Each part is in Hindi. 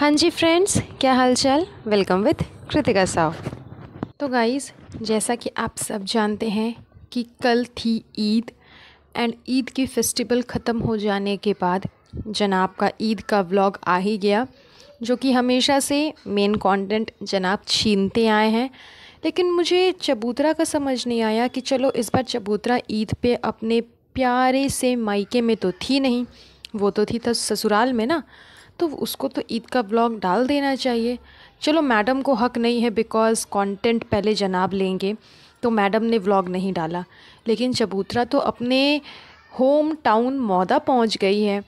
हाँ जी फ्रेंड्स क्या हालचाल वेलकम विथ कृतिका साहु तो गाइस जैसा कि आप सब जानते हैं कि कल थी ईद एंड ईद की फेस्टिवल ख़त्म हो जाने के बाद जनाब का ईद का व्लॉग आ ही गया जो कि हमेशा से मेन कंटेंट जनाब छीनते आए हैं लेकिन मुझे चबूतरा का समझ नहीं आया कि चलो इस बार चबूतरा ईद पे अपने प्यारे से मायके में तो थी नहीं वो तो थी तो ससुराल में ना तो उसको तो ईद का ब्लॉग डाल देना चाहिए चलो मैडम को हक नहीं है बिकॉज़ कंटेंट पहले जनाब लेंगे तो मैडम ने व्लॉग नहीं डाला लेकिन चबूतरा तो अपने होम टाउन मौदा पहुंच गई है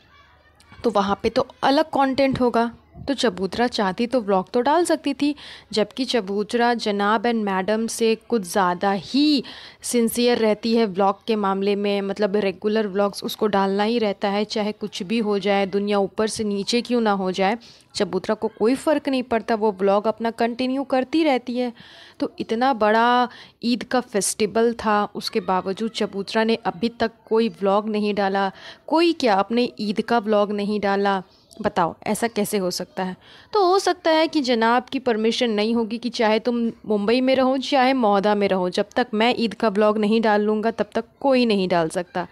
तो वहाँ पे तो अलग कंटेंट होगा तो चबूतरा चाहती तो ब्लॉग तो डाल सकती थी जबकि चबूतरा जनाब एंड मैडम से कुछ ज़्यादा ही सिंसियर रहती है ब्लॉग के मामले में मतलब रेगुलर ब्लॉग्स उसको डालना ही रहता है चाहे कुछ भी हो जाए दुनिया ऊपर से नीचे क्यों ना हो जाए चबूतरा को कोई फ़र्क नहीं पड़ता वो ब्लॉग अपना कंटिन्यू करती रहती है तो इतना बड़ा ईद का फेस्टिवल था उसके बावजूद चबूतरा ने अभी तक कोई ब्लॉग नहीं डाला कोई क्या अपने ईद का ब्लॉग नहीं डाला बताओ ऐसा कैसे हो सकता है तो हो सकता है कि जनाब की परमिशन नहीं होगी कि चाहे तुम मुंबई में रहो चाहे महदा में रहो जब तक मैं ईद का ब्लॉग नहीं डाल लूँगा तब तक कोई नहीं डाल सकता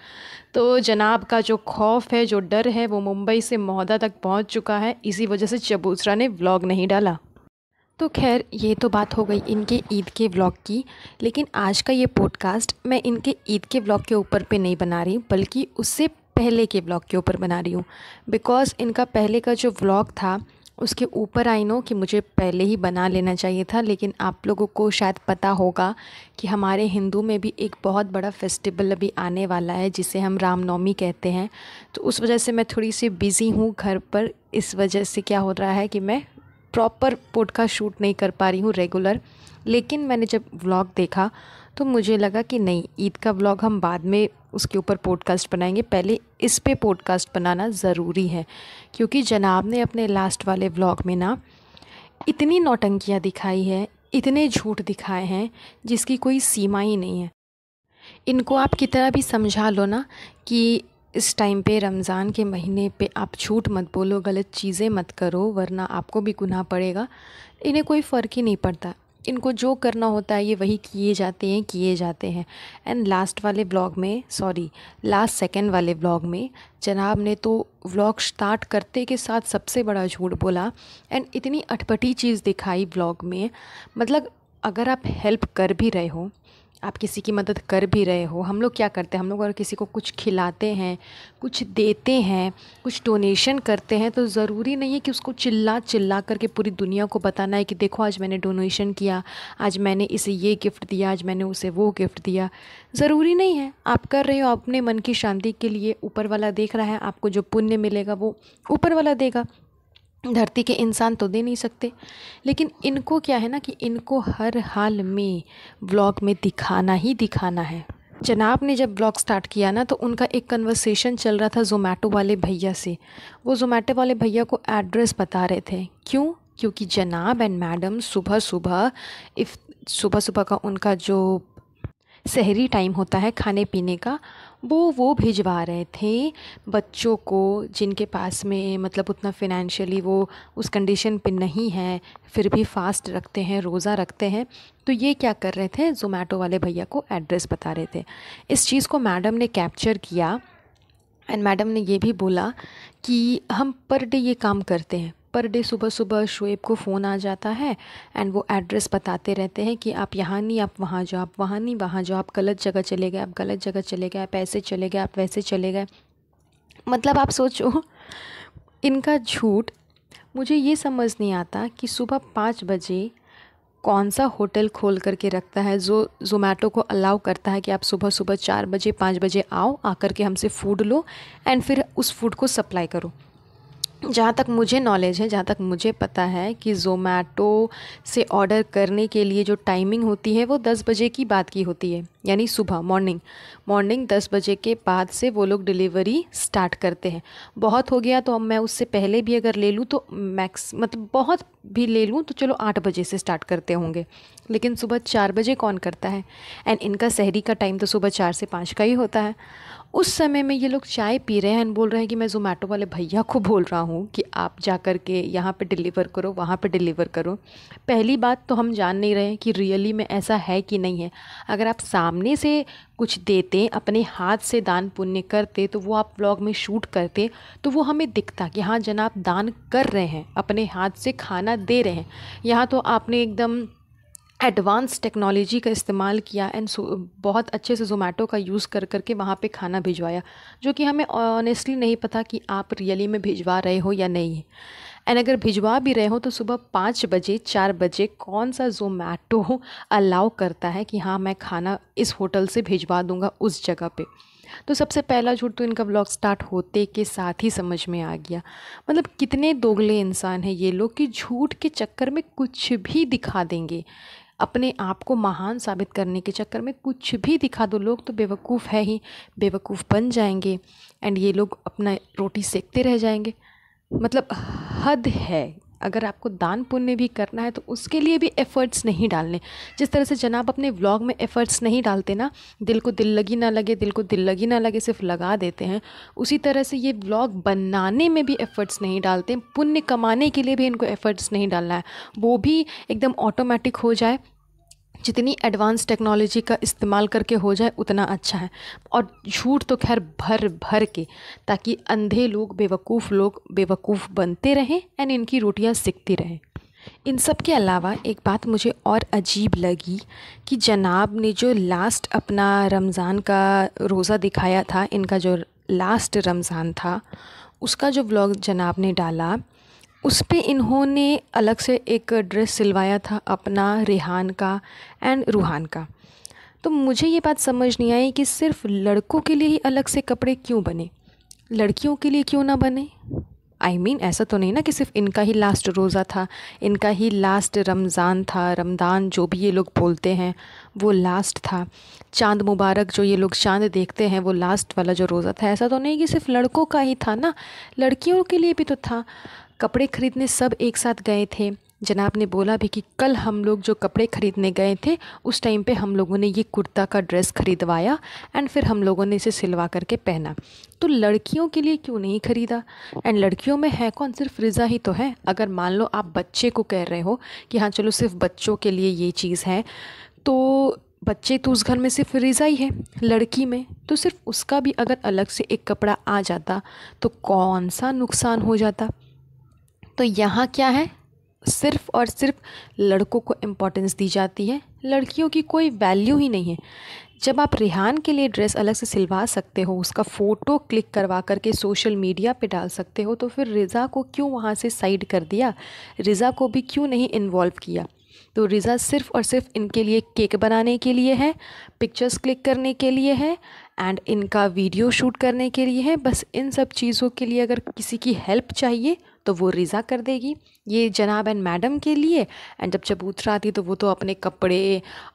तो जनाब का जो खौफ है जो डर है वो मुंबई से महोदा तक पहुँच चुका है इसी वजह से चबूसरा ने ब्लॉग नहीं डाला तो खैर ये तो बात हो गई इनके ईद के व्लॉग की लेकिन आज का ये पॉडकास्ट मैं इनके ईद के व्लॉग के ऊपर पे नहीं बना रही बल्कि उससे पहले के ब्लॉग के ऊपर बना रही हूँ बिकॉज़ इनका पहले का जो ब्लॉग था उसके ऊपर आई नो कि मुझे पहले ही बना लेना चाहिए था लेकिन आप लोगों को शायद पता होगा कि हमारे हिंदू में भी एक बहुत बड़ा फेस्टिवल अभी आने वाला है जिसे हम रामनवमी कहते हैं तो उस वजह से मैं थोड़ी सी बिज़ी हूँ घर पर इस वजह से क्या हो रहा है कि मैं प्रॉपर पॉडकास्ट शूट नहीं कर पा रही हूँ रेगुलर लेकिन मैंने जब व्लॉग देखा तो मुझे लगा कि नहीं ईद का व्लॉग हम बाद में उसके ऊपर पॉडकास्ट बनाएंगे पहले इस पे पॉडकास्ट बनाना ज़रूरी है क्योंकि जनाब ने अपने लास्ट वाले व्लॉग में ना इतनी नौटंकियाँ दिखाई है इतने झूठ दिखाए हैं जिसकी कोई सीमा ही नहीं है इनको आप कितना भी समझा लो ना कि इस टाइम पे रमज़ान के महीने पे आप झूठ मत बोलो गलत चीज़ें मत करो वरना आपको भी गुनाह पड़ेगा इन्हें कोई फ़र्क ही नहीं पड़ता इनको जो करना होता है ये वही किए जाते हैं किए जाते हैं एंड लास्ट वाले ब्लॉग में सॉरी लास्ट सेकेंड वाले ब्लॉग में जनाब ने तो व्लॉग स्टार्ट करते के साथ सबसे बड़ा झूठ बोला एंड इतनी अटपटी चीज़ दिखाई ब्लॉग में मतलब अगर आप हेल्प कर भी रहे हो आप किसी की मदद कर भी रहे हो हम लोग क्या करते हैं हम लोग अगर किसी को कुछ खिलाते हैं कुछ देते हैं कुछ डोनेशन करते हैं तो ज़रूरी नहीं है कि उसको चिल्ला चिल्ला करके पूरी दुनिया को बताना है कि देखो आज मैंने डोनेशन किया आज मैंने इसे ये गिफ्ट दिया आज मैंने उसे वो गिफ्ट दिया ज़रूरी नहीं है आप कर रहे हो अपने मन की शांति के लिए ऊपर वाला देख रहा है आपको जो पुण्य मिलेगा वो ऊपर वाला देगा धरती के इंसान तो दे नहीं सकते लेकिन इनको क्या है ना कि इनको हर हाल में ब्लॉग में दिखाना ही दिखाना है जनाब ने जब ब्लॉग स्टार्ट किया ना तो उनका एक कन्वर्सेशन चल रहा था जोमेटो वाले भैया से वो जोमेटो वाले भैया को एड्रेस बता रहे थे क्यों क्योंकि जनाब एंड मैडम सुबह सुबह इफ़ सुबह सुबह का उनका जो शहरी टाइम होता है खाने पीने का वो वो भिजवा रहे थे बच्चों को जिनके पास में मतलब उतना फिनेंशियली वो उस कंडीशन पे नहीं है फिर भी फास्ट रखते हैं रोज़ा रखते हैं तो ये क्या कर रहे थे जोमेटो वाले भैया को एड्रेस बता रहे थे इस चीज़ को मैडम ने कैप्चर किया एंड मैडम ने ये भी बोला कि हम पर डे ये काम करते हैं पर डे सुबह सुबह शुएब को फ़ोन आ जाता है एंड वो एड्रेस बताते रहते हैं कि आप यहाँ नहीं आप वहाँ जाओ आप वहाँ नहीं वहाँ जाओ आप गलत जगह चले गए आप गलत जगह चले गए आप ऐसे चले गए आप वैसे चले गए मतलब आप सोचो इनका झूठ मुझे ये समझ नहीं आता कि सुबह पाँच बजे कौन सा होटल खोल करके रखता है जो जोमेटो को अलाउ करता है कि आप सुबह सुबह चार बजे पाँच बजे आओ आकर के हमसे फ़ूड लो एंड फिर उस फूड को सप्लाई करो जहाँ तक मुझे नॉलेज है जहाँ तक मुझे पता है कि जोमैटो से ऑर्डर करने के लिए जो टाइमिंग होती है वो दस बजे की बात की होती है यानी सुबह मॉर्निंग मॉर्निंग दस बजे के बाद से वो लोग डिलीवरी स्टार्ट करते हैं बहुत हो गया तो अब मैं उससे पहले भी अगर ले लूँ तो मैक्स मतलब बहुत भी ले लूँ तो चलो आठ बजे से स्टार्ट करते होंगे लेकिन सुबह चार बजे कौन करता है एंड इनका शहरी का टाइम तो सुबह चार से पाँच का ही होता है उस समय में ये लोग चाय पी रहे हैं बोल रहे हैं कि मैं जोमेटो वाले भैया को बोल रहा हूँ कि आप जा कर के यहाँ पर डिलीवर करो वहाँ पर डिलीवर करो पहली बात तो हम जान नहीं रहे कि रियली में ऐसा है कि नहीं है अगर आप सामने से कुछ देते अपने हाथ से दान पुण्य करते तो वो आप व्लॉग में शूट करते तो वो हमें दिखता कि हाँ जनाब दान कर रहे हैं अपने हाथ से खाना दे रहे हैं यहाँ तो आपने एकदम एडवांस टेक्नोलॉजी का इस्तेमाल किया एंड बहुत अच्छे से जोमेटो का यूज़ कर करके वहाँ पे खाना भिजवाया जो कि हमें ऑनेस्टली नहीं पता कि आप रियली में भिजवा रहे हो या नहीं एंड अगर भिजवा भी रहे हो तो सुबह पाँच बजे चार बजे कौन सा जोमेटो अलाउ करता है कि हाँ मैं खाना इस होटल से भिजवा दूँगा उस जगह पर तो सबसे पहला झूठ तो इनका ब्लॉग स्टार्ट होते के साथ ही समझ में आ गया मतलब कितने दोगले इंसान हैं ये लोग कि झूठ के चक्कर में कुछ भी दिखा देंगे अपने आप को महान साबित करने के चक्कर में कुछ भी दिखा दो लोग तो बेवकूफ़ है ही बेवकूफ़ बन जाएंगे एंड ये लोग अपना रोटी सेकते रह जाएंगे मतलब हद है अगर आपको दान पुण्य भी करना है तो उसके लिए भी एफ़र्ट्स नहीं डालने जिस तरह से जनाब अपने व्लॉग में एफ़र्ट्स नहीं डालते ना दिल को दिल लगी ना लगे दिल को दिल लगी ना लगे सिर्फ लगा देते हैं उसी तरह से ये व्लॉग बनाने में भी एफ़र्ट्स नहीं डालते पुण्य कमाने के लिए भी इनको एफ़र्ट्स नहीं डालना है वो भी एकदम ऑटोमेटिक हो जाए जितनी एडवांस टेक्नोलॉजी का इस्तेमाल करके हो जाए उतना अच्छा है और झूठ तो खैर भर भर के ताकि अंधे लोग बेवकूफ़ लोग बेवकूफ़ बनते रहें एंड इनकी रोटियां सिकती रहें इन सब के अलावा एक बात मुझे और अजीब लगी कि जनाब ने जो लास्ट अपना रमज़ान का रोज़ा दिखाया था इनका जो लास्ट रमज़ान था उसका जो व्लॉग जनाब ने डाला उस पर इन्होंने अलग से एक ड्रेस सिलवाया था अपना रेहान का एंड रूहान का तो मुझे ये बात समझ नहीं आई कि सिर्फ लड़कों के लिए ही अलग से कपड़े क्यों बने लड़कियों के लिए क्यों ना बने आई I मीन mean, ऐसा तो नहीं ना कि सिर्फ इनका ही लास्ट रोज़ा था इनका ही लास्ट रमज़ान था रमदान जो भी ये लोग बोलते हैं वो लास्ट था चांद मुबारक जो ये लोग चांद देखते हैं वो लास्ट वाला जो रोज़ा था ऐसा तो नहीं कि सिर्फ लड़कों का ही था ना लड़कियों के लिए भी तो था कपड़े ख़रीदने सब एक साथ गए थे जनाब ने बोला भी कि कल हम लोग जो कपड़े ख़रीदने गए थे उस टाइम पे हम लोगों ने ये कुर्ता का ड्रेस ख़रीदवाया एंड फिर हम लोगों ने इसे सिलवा करके पहना तो लड़कियों के लिए क्यों नहीं ख़रीदा एंड लड़कियों में है कौन सिर्फ रिज़ा ही तो है अगर मान लो आप बच्चे को कह रहे हो कि हाँ चलो सिर्फ बच्चों के लिए ये चीज़ है तो बच्चे तो उस घर में सिर्फ रिज़ा ही है लड़की में तो सिर्फ उसका भी अगर अलग से एक कपड़ा आ जाता तो कौन सा नुकसान हो जाता तो यहाँ क्या है सिर्फ और सिर्फ लड़कों को इम्पोर्टेंस दी जाती है लड़कियों की कोई वैल्यू ही नहीं है जब आप रिहान के लिए ड्रेस अलग से सिलवा सकते हो उसका फ़ोटो क्लिक करवा करके सोशल मीडिया पे डाल सकते हो तो फिर रिज़ा को क्यों वहाँ से साइड कर दिया रिज़ा को भी क्यों नहीं इन्वॉल्व किया तो रिज़ा सिर्फ और सिर्फ इनके लिए केक बनाने के लिए है पिक्चर्स क्लिक करने के लिए है एंड इनका वीडियो शूट करने के लिए है बस इन सब चीज़ों के लिए अगर किसी की हेल्प चाहिए तो वो रिज़ा कर देगी ये जनाब एंड मैडम के लिए एंड जब चबूतरा आती तो वो तो अपने कपड़े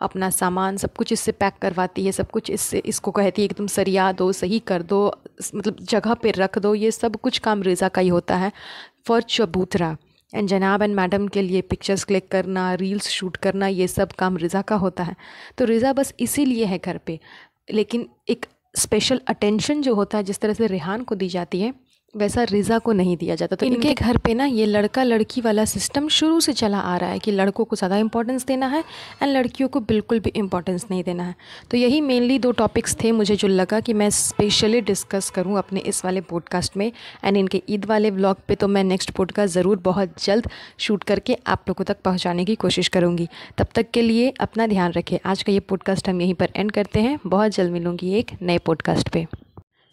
अपना सामान सब कुछ इससे पैक करवाती है सब कुछ इससे इसको कहती है कि तुम सरिया दो सही कर दो मतलब जगह पे रख दो ये सब कुछ काम रिज़ा का ही होता है फॉर चबूतरा एंड जनाब एंड मैडम के लिए पिक्चर्स क्लिक करना रील्स शूट करना ये सब काम रिज़ा का होता है तो रिज़ा बस इसीलिए है घर पे लेकिन एक स्पेशल अटेंशन जो होता है जिस तरह से रेहान को दी जाती है वैसा रिज़ा को नहीं दिया जाता तो इनके घर पे ना ये लड़का लड़की वाला सिस्टम शुरू से चला आ रहा है कि लड़कों को ज़्यादा इंपॉर्टेंस देना है एंड लड़कियों को बिल्कुल भी इंपॉर्टेंस नहीं देना है तो यही मेनली दो टॉपिक्स थे मुझे जो लगा कि मैं स्पेशली डिस्कस करूँ अपने इस वाले पॉडकास्ट में एंड इनके ईद वाले ब्लॉग पर तो मैं नेक्स्ट पॉडकास्ट ज़रूर बहुत जल्द शूट करके आप लोगों तक पहुँचाने की कोशिश करूँगी तब तक के लिए अपना ध्यान रखें आज का ये पॉडकास्ट हम यहीं पर एंड करते हैं बहुत जल्द मिलूँगी एक नए पॉडकास्ट पर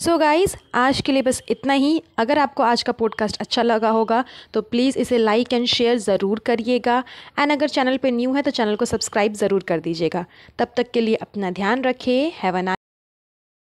सो so गाइज़ आज के लिए बस इतना ही अगर आपको आज का पॉडकास्ट अच्छा लगा होगा तो प्लीज़ इसे लाइक एंड शेयर ज़रूर करिएगा एंड अगर चैनल पर न्यू है तो चैनल को सब्सक्राइब ज़रूर कर दीजिएगा तब तक के लिए अपना ध्यान रखिए हैव अ